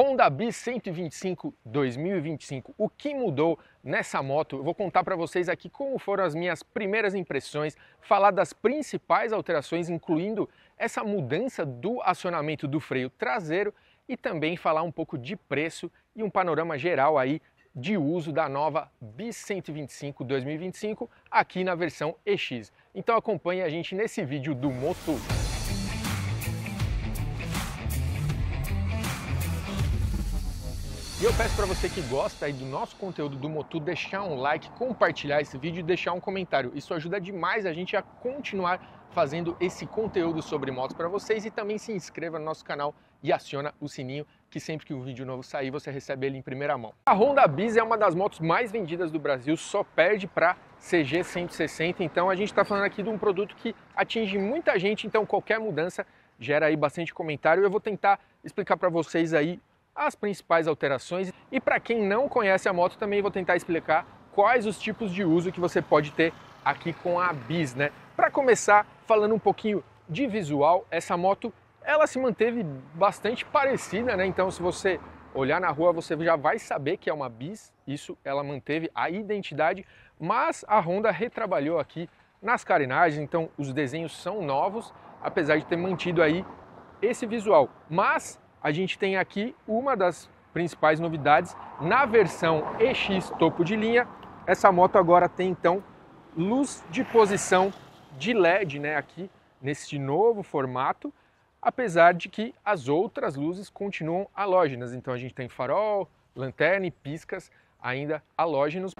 Honda b 125 2025. O que mudou nessa moto? Eu vou contar para vocês aqui como foram as minhas primeiras impressões, falar das principais alterações, incluindo essa mudança do acionamento do freio traseiro e também falar um pouco de preço e um panorama geral aí de uso da nova b 125 2025 aqui na versão EX. Então acompanhe a gente nesse vídeo do motor. E eu peço para você que gosta aí do nosso conteúdo do Motu deixar um like, compartilhar esse vídeo e deixar um comentário. Isso ajuda demais a gente a continuar fazendo esse conteúdo sobre motos para vocês e também se inscreva no nosso canal e aciona o sininho que sempre que um vídeo novo sair você recebe ele em primeira mão. A Honda Biz é uma das motos mais vendidas do Brasil, só perde para CG 160. Então a gente está falando aqui de um produto que atinge muita gente, então qualquer mudança gera aí bastante comentário. Eu vou tentar explicar para vocês aí as principais alterações e para quem não conhece a moto também vou tentar explicar quais os tipos de uso que você pode ter aqui com a Bis, né? Para começar, falando um pouquinho de visual, essa moto ela se manteve bastante parecida, né? Então se você olhar na rua você já vai saber que é uma Bis, isso ela manteve a identidade, mas a Honda retrabalhou aqui nas carenagens, então os desenhos são novos, apesar de ter mantido aí esse visual. Mas a gente tem aqui uma das principais novidades. Na versão EX topo de linha, essa moto agora tem então luz de posição de LED né, aqui neste novo formato, apesar de que as outras luzes continuam halógenas. Então a gente tem farol, lanterna e piscas ainda halógenos.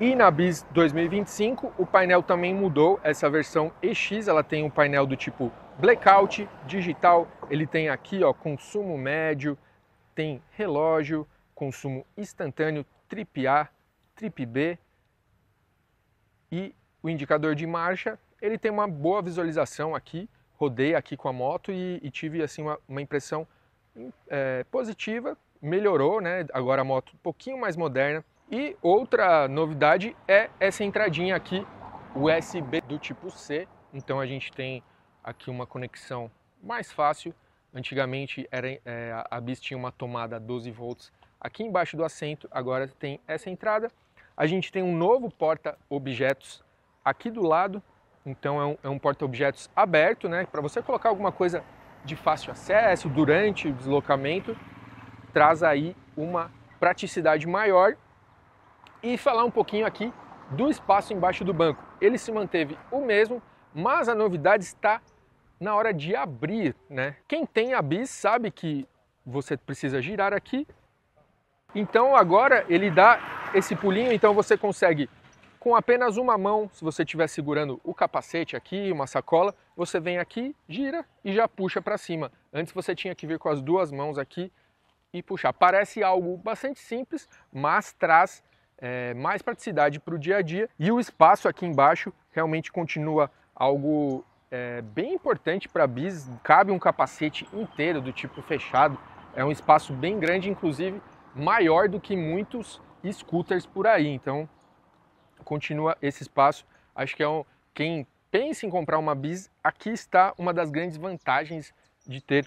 E na Bis 2025 o painel também mudou, essa versão EX, ela tem um painel do tipo blackout, digital, ele tem aqui ó, consumo médio, tem relógio, consumo instantâneo, trip A, trip B e o indicador de marcha, ele tem uma boa visualização aqui, rodei aqui com a moto e, e tive assim uma, uma impressão é, positiva, melhorou, né? agora a moto um pouquinho mais moderna, e outra novidade é essa entradinha aqui USB do tipo C. Então a gente tem aqui uma conexão mais fácil. Antigamente era, é, a BIS tinha uma tomada 12 volts aqui embaixo do assento, agora tem essa entrada. A gente tem um novo porta-objetos aqui do lado, então é um, é um porta-objetos aberto, né? Para você colocar alguma coisa de fácil acesso durante o deslocamento, traz aí uma praticidade maior e falar um pouquinho aqui do espaço embaixo do banco. Ele se manteve o mesmo, mas a novidade está na hora de abrir, né? Quem tem a bis sabe que você precisa girar aqui. Então agora ele dá esse pulinho, então você consegue com apenas uma mão, se você estiver segurando o capacete aqui, uma sacola, você vem aqui, gira e já puxa para cima. Antes você tinha que vir com as duas mãos aqui e puxar. Parece algo bastante simples, mas traz é, mais praticidade para o dia a dia. E o espaço aqui embaixo realmente continua algo é, bem importante para a Bis. Cabe um capacete inteiro do tipo fechado. É um espaço bem grande, inclusive maior do que muitos scooters por aí. Então continua esse espaço. Acho que é um, quem pensa em comprar uma Bis, aqui está uma das grandes vantagens de ter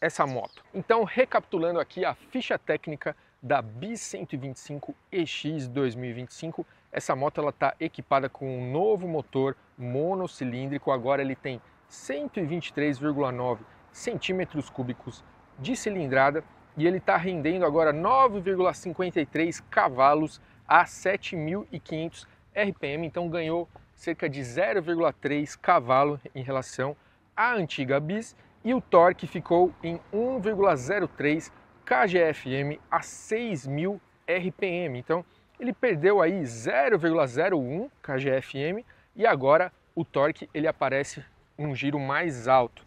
essa moto. Então, recapitulando aqui a ficha técnica da B125 EX 2025. Essa moto ela está equipada com um novo motor monocilíndrico. Agora ele tem 123,9 centímetros cúbicos de cilindrada e ele está rendendo agora 9,53 cavalos a 7.500 RPM. Então ganhou cerca de 0,3 cavalo em relação à antiga bis e o torque ficou em 1,03 KGFM a 6.000 RPM. Então ele perdeu aí 0,01 KGFM e agora o torque ele aparece um giro mais alto.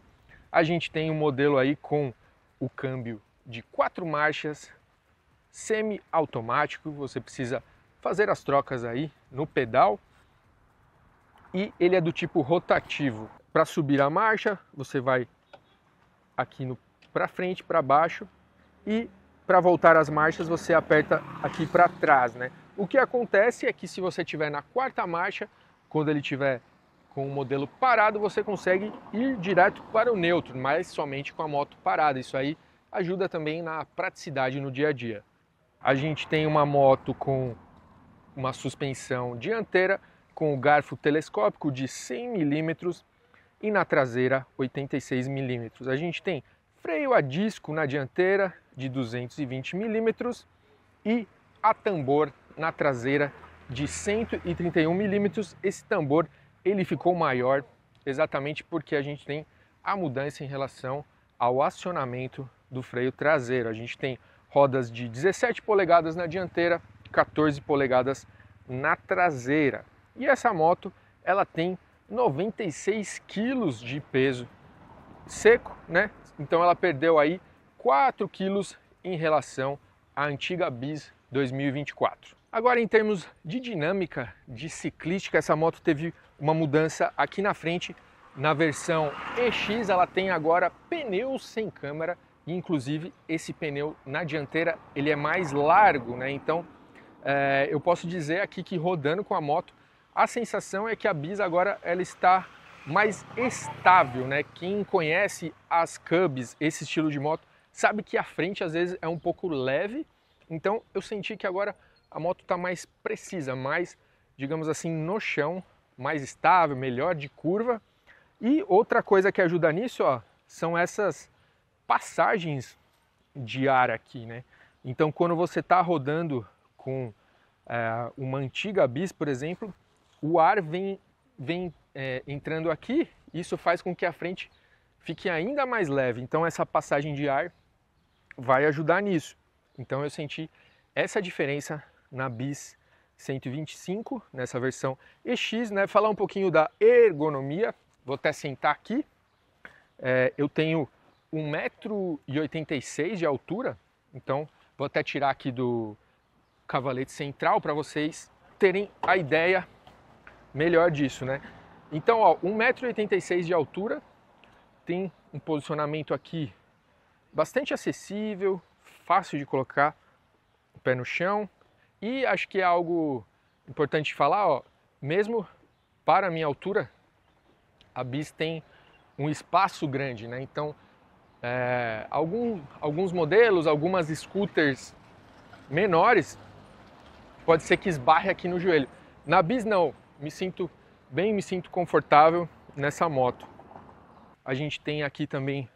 A gente tem um modelo aí com o câmbio de quatro marchas, semi-automático, você precisa fazer as trocas aí no pedal e ele é do tipo rotativo. Para subir a marcha, você vai aqui para frente, para baixo e para voltar às marchas você aperta aqui para trás, né? O que acontece é que se você estiver na quarta marcha, quando ele estiver com o modelo parado, você consegue ir direto para o neutro, mas somente com a moto parada. Isso aí ajuda também na praticidade no dia a dia. A gente tem uma moto com uma suspensão dianteira com o garfo telescópico de 100 mm e na traseira 86 mm. A gente tem freio a disco na dianteira, de 220 milímetros e a tambor na traseira de 131 milímetros. Esse tambor ele ficou maior exatamente porque a gente tem a mudança em relação ao acionamento do freio traseiro. A gente tem rodas de 17 polegadas na dianteira, 14 polegadas na traseira. E essa moto ela tem 96 quilos de peso seco, né? Então ela perdeu aí 4 quilos em relação à antiga Bis 2024. Agora, em termos de dinâmica de ciclística, essa moto teve uma mudança aqui na frente. Na versão EX, ela tem agora pneu sem câmera e, inclusive, esse pneu na dianteira ele é mais largo, né? Então, é, eu posso dizer aqui que rodando com a moto, a sensação é que a Bis agora ela está mais estável, né? Quem conhece as Cubs, esse estilo de moto, sabe que a frente às vezes é um pouco leve, então eu senti que agora a moto está mais precisa, mais, digamos assim, no chão, mais estável, melhor de curva. E outra coisa que ajuda nisso, ó, são essas passagens de ar aqui, né? Então, quando você está rodando com é, uma antiga bis, por exemplo, o ar vem, vem é, entrando aqui, isso faz com que a frente fique ainda mais leve. Então, essa passagem de ar vai ajudar nisso. Então eu senti essa diferença na bis 125 nessa versão EX, né? Falar um pouquinho da ergonomia. Vou até sentar aqui. É, eu tenho 1,86m de altura, então vou até tirar aqui do cavalete central para vocês terem a ideia melhor disso, né? Então, ó, 1,86m de altura, tem um posicionamento aqui bastante acessível, fácil de colocar o pé no chão e acho que é algo importante falar, ó, mesmo para a minha altura, a Bis tem um espaço grande, né? Então, é, algum, alguns modelos, algumas scooters menores, pode ser que esbarre aqui no joelho. Na Bis não, me sinto bem, me sinto confortável nessa moto. A gente tem aqui também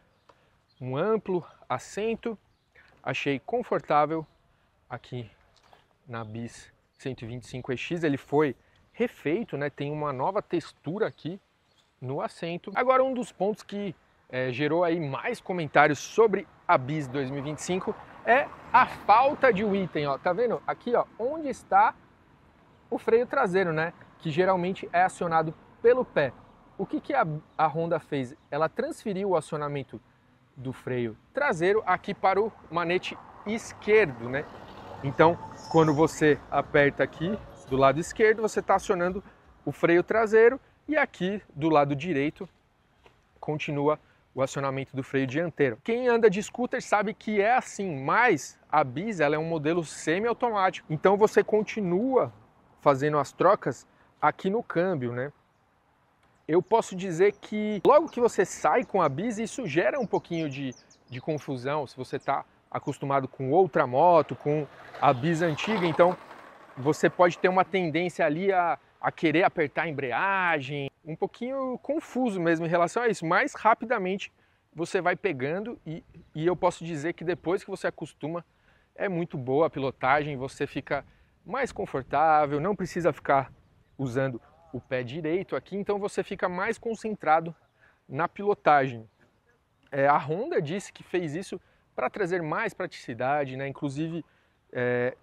um amplo assento, achei confortável aqui na Bis 125EX, ele foi refeito, né? tem uma nova textura aqui no assento. Agora um dos pontos que é, gerou aí mais comentários sobre a Bis 2025 é a falta de um item, ó. tá vendo? Aqui ó, onde está o freio traseiro, né? que geralmente é acionado pelo pé. O que, que a, a Honda fez? Ela transferiu o acionamento do freio traseiro aqui para o manete esquerdo, né? Então, quando você aperta aqui do lado esquerdo, você está acionando o freio traseiro e aqui do lado direito continua o acionamento do freio dianteiro. Quem anda de scooter sabe que é assim, mas a Bis ela é um modelo semi automático, Então você continua fazendo as trocas aqui no câmbio, né? eu posso dizer que logo que você sai com a bis, isso gera um pouquinho de, de confusão se você está acostumado com outra moto, com a bis antiga. Então você pode ter uma tendência ali a, a querer apertar a embreagem, um pouquinho confuso mesmo em relação a isso, mas rapidamente você vai pegando e, e eu posso dizer que depois que você acostuma, é muito boa a pilotagem, você fica mais confortável, não precisa ficar usando o pé direito aqui, então você fica mais concentrado na pilotagem. É, a Honda disse que fez isso para trazer mais praticidade, né? inclusive é,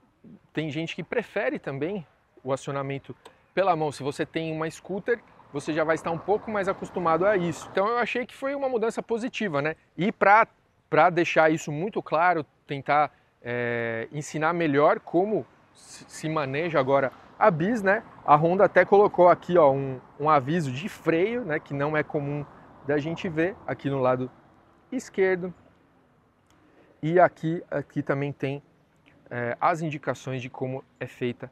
tem gente que prefere também o acionamento pela mão. Se você tem uma scooter, você já vai estar um pouco mais acostumado a isso. Então eu achei que foi uma mudança positiva, né? E para deixar isso muito claro, tentar é, ensinar melhor como se maneja agora a Bis, né, a Honda até colocou aqui ó, um, um aviso de freio, né, que não é comum da gente ver, aqui no lado esquerdo. E aqui, aqui também tem é, as indicações de como é feita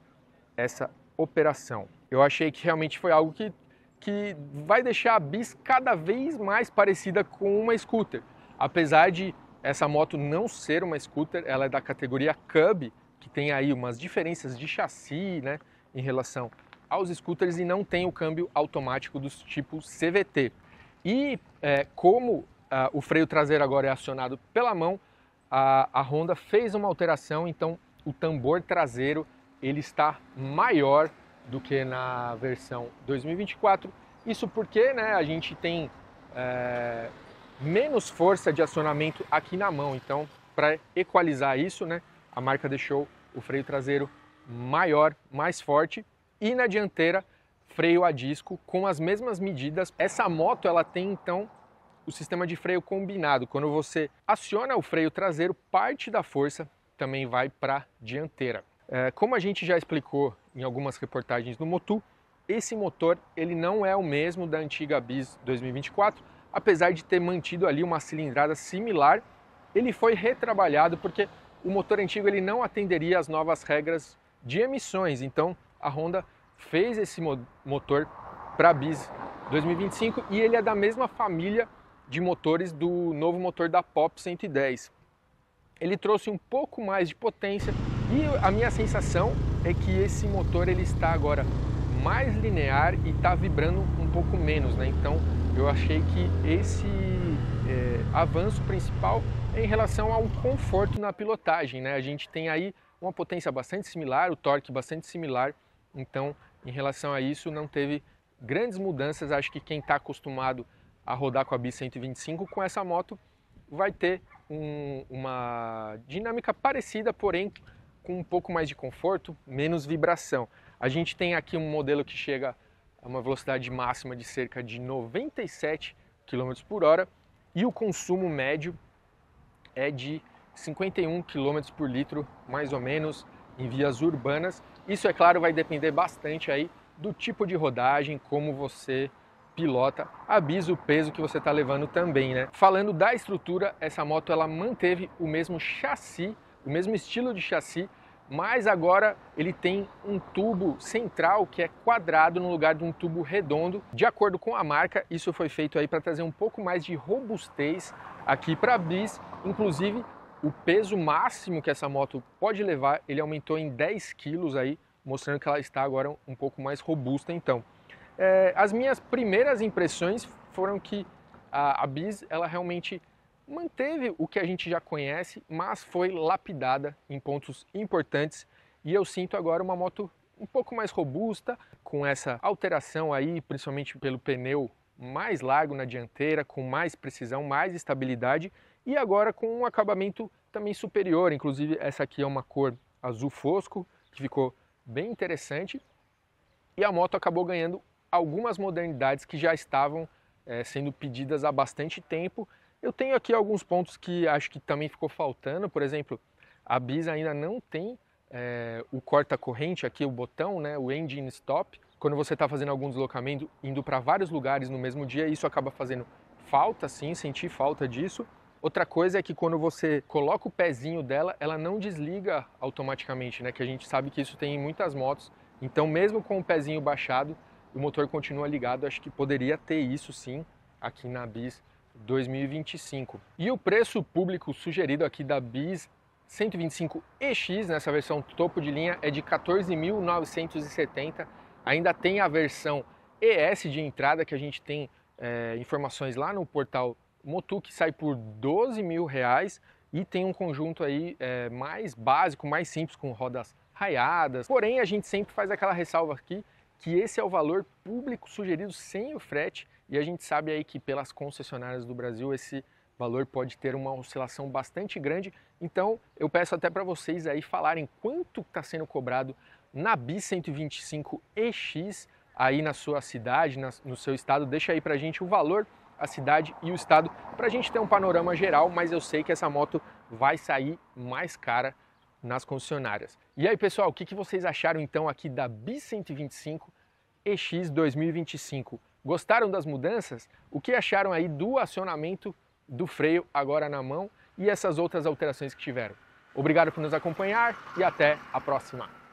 essa operação. Eu achei que realmente foi algo que, que vai deixar a Bis cada vez mais parecida com uma scooter. Apesar de essa moto não ser uma scooter, ela é da categoria Cub, que tem aí umas diferenças de chassi, né? em relação aos scooters e não tem o câmbio automático dos tipo CVT. E é, como uh, o freio traseiro agora é acionado pela mão, a, a Honda fez uma alteração, então o tambor traseiro ele está maior do que na versão 2024. Isso porque né, a gente tem é, menos força de acionamento aqui na mão. Então, para equalizar isso, né, a marca deixou o freio traseiro maior, mais forte e na dianteira freio a disco com as mesmas medidas. Essa moto ela tem então o sistema de freio combinado. Quando você aciona o freio traseiro, parte da força também vai para a dianteira. É, como a gente já explicou em algumas reportagens no Motu, esse motor ele não é o mesmo da antiga Bis 2024, apesar de ter mantido ali uma cilindrada similar, ele foi retrabalhado porque o motor antigo ele não atenderia às novas regras de emissões. Então a Honda fez esse motor para a Biz 2025 e ele é da mesma família de motores do novo motor da Pop 110. Ele trouxe um pouco mais de potência e a minha sensação é que esse motor ele está agora mais linear e está vibrando um pouco menos, né? Então eu achei que esse é, avanço principal é em relação ao conforto na pilotagem, né? A gente tem aí uma potência bastante similar, o torque bastante similar. Então, em relação a isso, não teve grandes mudanças. Acho que quem está acostumado a rodar com a B125 com essa moto vai ter um, uma dinâmica parecida, porém com um pouco mais de conforto, menos vibração. A gente tem aqui um modelo que chega a uma velocidade máxima de cerca de 97 km por hora e o consumo médio é de 51 km por litro, mais ou menos, em vias urbanas. Isso, é claro, vai depender bastante aí do tipo de rodagem, como você pilota, avisa o peso que você está levando também, né? Falando da estrutura, essa moto ela manteve o mesmo chassi, o mesmo estilo de chassi, mas agora ele tem um tubo central que é quadrado no lugar de um tubo redondo. De acordo com a marca, isso foi feito aí para trazer um pouco mais de robustez aqui para a Bis, inclusive o peso máximo que essa moto pode levar, ele aumentou em 10 quilos aí, mostrando que ela está agora um pouco mais robusta então. É, as minhas primeiras impressões foram que a, a Biz, ela realmente manteve o que a gente já conhece, mas foi lapidada em pontos importantes e eu sinto agora uma moto um pouco mais robusta, com essa alteração aí, principalmente pelo pneu mais largo na dianteira, com mais precisão, mais estabilidade e agora com um acabamento também superior. Inclusive, essa aqui é uma cor azul fosco, que ficou bem interessante. E a moto acabou ganhando algumas modernidades que já estavam é, sendo pedidas há bastante tempo. Eu tenho aqui alguns pontos que acho que também ficou faltando, por exemplo, a Bisa ainda não tem é, o corta-corrente, aqui o botão, né, o engine stop. Quando você está fazendo algum deslocamento, indo para vários lugares no mesmo dia, isso acaba fazendo falta, sim, senti falta disso. Outra coisa é que quando você coloca o pezinho dela, ela não desliga automaticamente, né? Que a gente sabe que isso tem em muitas motos. Então, mesmo com o pezinho baixado, o motor continua ligado. Acho que poderia ter isso sim aqui na Bis 2025. E o preço público sugerido aqui da Bis 125 EX nessa versão topo de linha é de 14.970. Ainda tem a versão ES de entrada que a gente tem é, informações lá no portal que sai por 12 mil reais e tem um conjunto aí é, mais básico, mais simples, com rodas raiadas. Porém, a gente sempre faz aquela ressalva aqui que esse é o valor público sugerido sem o frete e a gente sabe aí que pelas concessionárias do Brasil esse valor pode ter uma oscilação bastante grande. Então, eu peço até para vocês aí falarem quanto está sendo cobrado na BI 125 EX aí na sua cidade, na, no seu estado. Deixa aí para a gente o valor a cidade e o estado para a gente ter um panorama geral, mas eu sei que essa moto vai sair mais cara nas concessionárias. E aí, pessoal, o que, que vocês acharam então aqui da B125 EX 2025? Gostaram das mudanças? O que acharam aí do acionamento do freio agora na mão e essas outras alterações que tiveram? Obrigado por nos acompanhar e até a próxima!